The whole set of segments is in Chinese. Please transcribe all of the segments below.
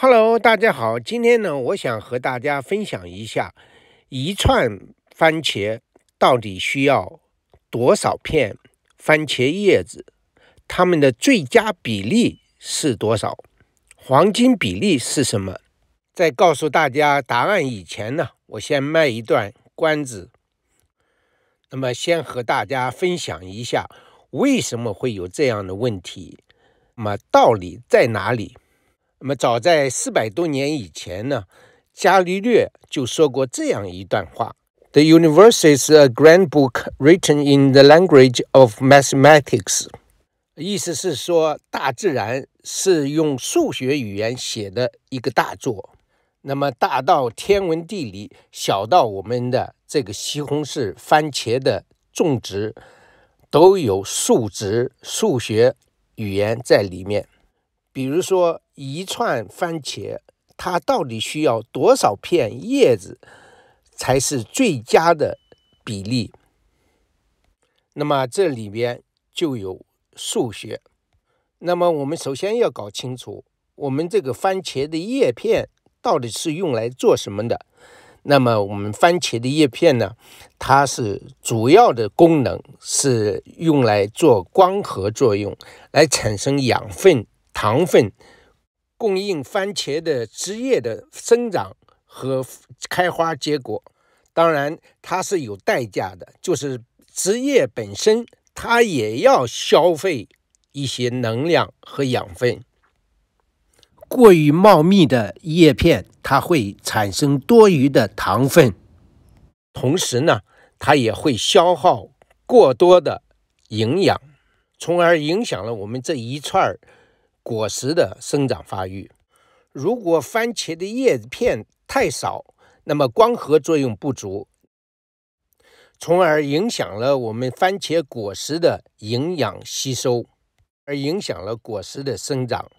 Hello，大家好，今天呢，我想和大家分享一下，一串番茄到底需要多少片番茄叶子？它们的最佳比例是多少？黄金比例是什么？在告诉大家答案以前呢，我先卖一段关子。那么，先和大家分享一下，为什么会有这样的问题？那么，道理在哪里？那么，早在四百多年以前呢，伽利略就说过这样一段话：“The universe is a grand book written in the language of mathematics。”意思是说，大自然是用数学语言写的一个大作。那么，大到天文地理，小到我们的这个西红柿、番茄的种植，都有数值、数学语言在里面。比如说，一串番茄，它到底需要多少片叶子才是最佳的比例？那么这里边就有数学。那么我们首先要搞清楚，我们这个番茄的叶片到底是用来做什么的？那么我们番茄的叶片呢，它是主要的功能是用来做光合作用，来产生养分。糖分供应番茄的枝叶的生长和开花结果，当然它是有代价的，就是枝叶本身它也要消费一些能量和养分。过于茂密的叶片，它会产生多余的糖分，同时呢，它也会消耗过多的营养，从而影响了我们这一串儿。果实的生长发育，如果番茄的叶片太少，那么光合作用不足，从而影响了我们番茄果实的营养吸收，而影响了果实的生长。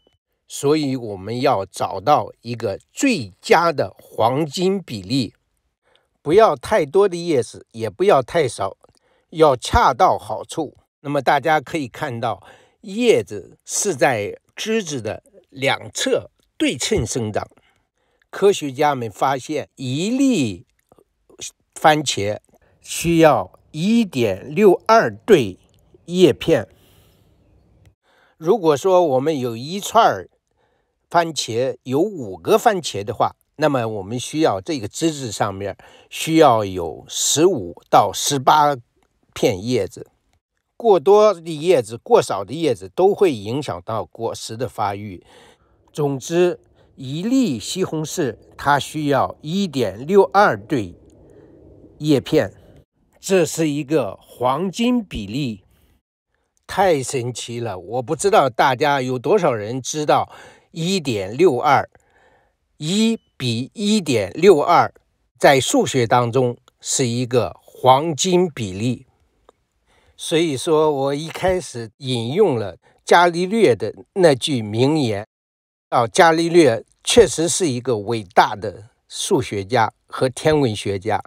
所以我们要找到一个最佳的黄金比例，不要太多的叶子，也不要太少，要恰到好处。那么大家可以看到，叶子是在。枝子的两侧对称生长。科学家们发现，一粒番茄需要一点六二对叶片。如果说我们有一串番茄，有五个番茄的话，那么我们需要这个枝子上面需要有十五到十八片叶子。过多的叶子，过少的叶子都会影响到果实的发育。总之，一粒西红柿它需要一点六二对叶片，这是一个黄金比例，太神奇了！我不知道大家有多少人知道一点六二一比一点六二，在数学当中是一个黄金比例。所以说我一开始引用了伽利略的那句名言，啊，伽利略确实是一个伟大的数学家和天文学家，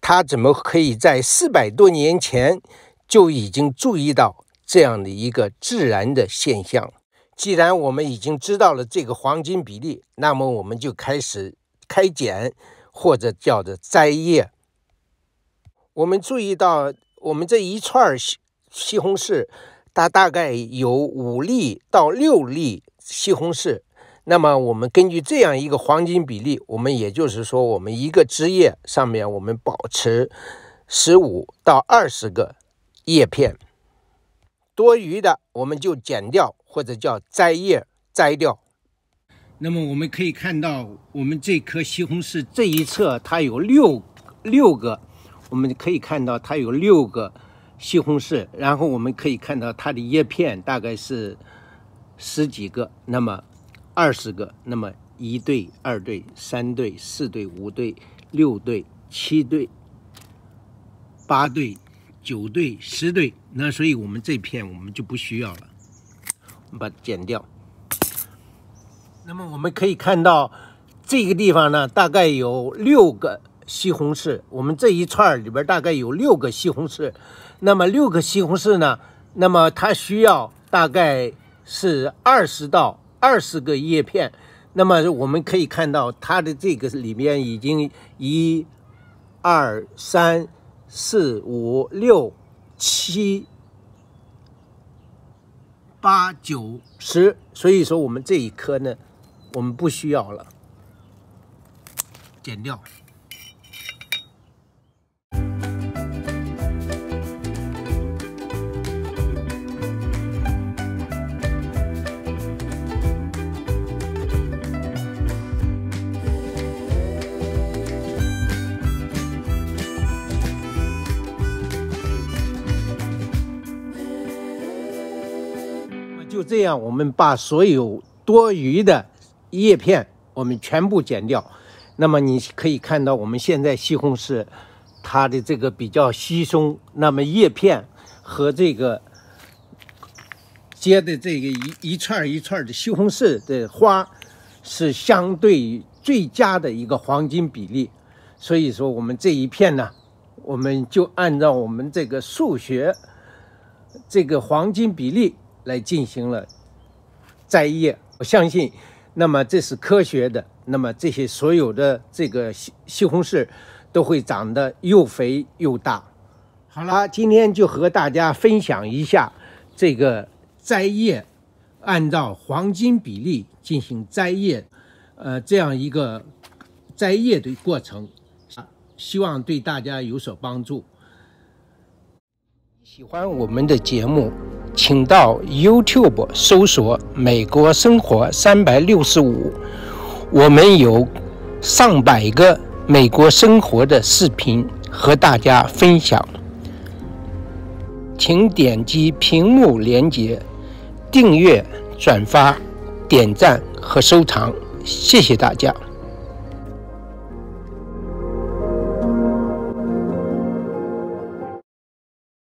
他怎么可以在四百多年前就已经注意到这样的一个自然的现象？既然我们已经知道了这个黄金比例，那么我们就开始开剪或者叫做摘叶，我们注意到。我们这一串西西红柿，它大概有五粒到六粒西红柿。那么，我们根据这样一个黄金比例，我们也就是说，我们一个枝叶上面，我们保持十五到二十个叶片，多余的我们就剪掉，或者叫摘叶摘掉。那么，我们可以看到，我们这颗西红柿这一侧，它有六六个。我们可以看到它有六个西红柿，然后我们可以看到它的叶片大概是十几个，那么二十个，那么一对、二对、三对、四对、五对、六对、七对、八对、九对、十对。那所以，我们这片我们就不需要了，我们把它剪掉。那么我们可以看到这个地方呢，大概有六个。西红柿，我们这一串里边大概有六个西红柿。那么六个西红柿呢？那么它需要大概是二十到二十个叶片。那么我们可以看到它的这个里面已经一、二、三、四、五、六、七、八、九、十。所以说，我们这一颗呢，我们不需要了，剪掉。这样，我们把所有多余的叶片我们全部剪掉。那么你可以看到，我们现在西红柿它的这个比较稀松。那么叶片和这个接的这个一一串一串的西红柿的花是相对最佳的一个黄金比例。所以说，我们这一片呢，我们就按照我们这个数学这个黄金比例。来进行了摘叶，我相信，那么这是科学的，那么这些所有的这个西西红柿都会长得又肥又大。好了，今天就和大家分享一下这个摘叶，按照黄金比例进行摘叶，呃，这样一个摘叶的过程，希望对大家有所帮助。喜欢我们的节目。请到 YouTube 搜索“美国生活三百六十五”，我们有上百个美国生活的视频和大家分享。请点击屏幕连接，订阅、转发、点赞和收藏，谢谢大家。